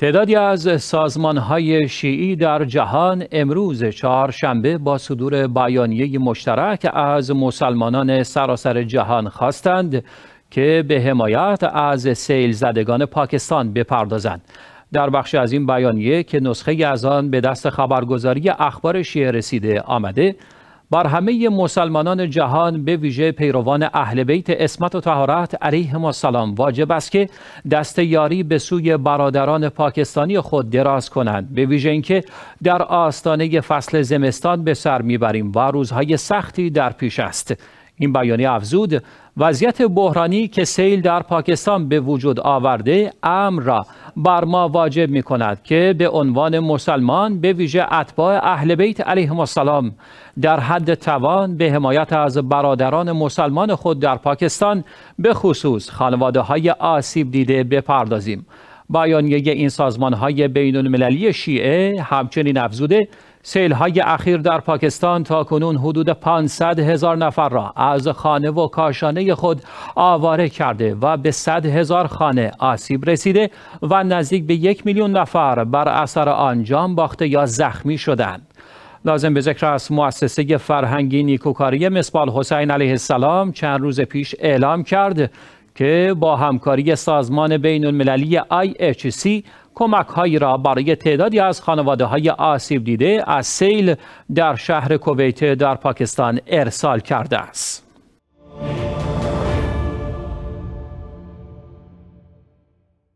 تعدادی از سازمان های شیعی در جهان امروز چهارشنبه با صدور بیانیه مشترک از مسلمانان سراسر جهان خواستند که به حمایت از سیل زدگان پاکستان بپردازند. در بخش از این بیانیه که نسخه از آن به دست خبرگزاری اخبار شیعه رسیده آمده بر همه مسلمانان جهان به ویژه پیروان اهل بیت اسمت و طهارت علیهم السلام واجب است که دست یاری به سوی برادران پاکستانی خود دراز کنند به ویژه اینکه در آستانه فصل زمستان به سر میبریم و روزهای سختی در پیش است این بیانیه افزود وضعیت بحرانی که سیل در پاکستان به وجود آورده امر را بر ما واجب می کند که به عنوان مسلمان به ویژه اتباع اهل بیت علیهم السلام در حد توان به حمایت از برادران مسلمان خود در پاکستان به خصوص خانواده های آسیب دیده بپردازیم بیانیه این سازمان های بین المللی شیعه همچنین افزوده سیل های اخیر در پاکستان تا کنون حدود 500 هزار نفر را از خانه و کاشانه خود آواره کرده و به 100 هزار خانه آسیب رسیده و نزدیک به یک میلیون نفر بر اثر آن جان باخته یا زخمی شدند. لازم به ذکر است مؤسسه فرهنگی نیکوکاری مسبال حسین علیه السلام چند روز پیش اعلام کرد که با همکاری سازمان بین المللی IHC کمک هایی را برای تعدادی از خانواده های آسیب دیده از سیل در شهر کویت در پاکستان ارسال کرده است.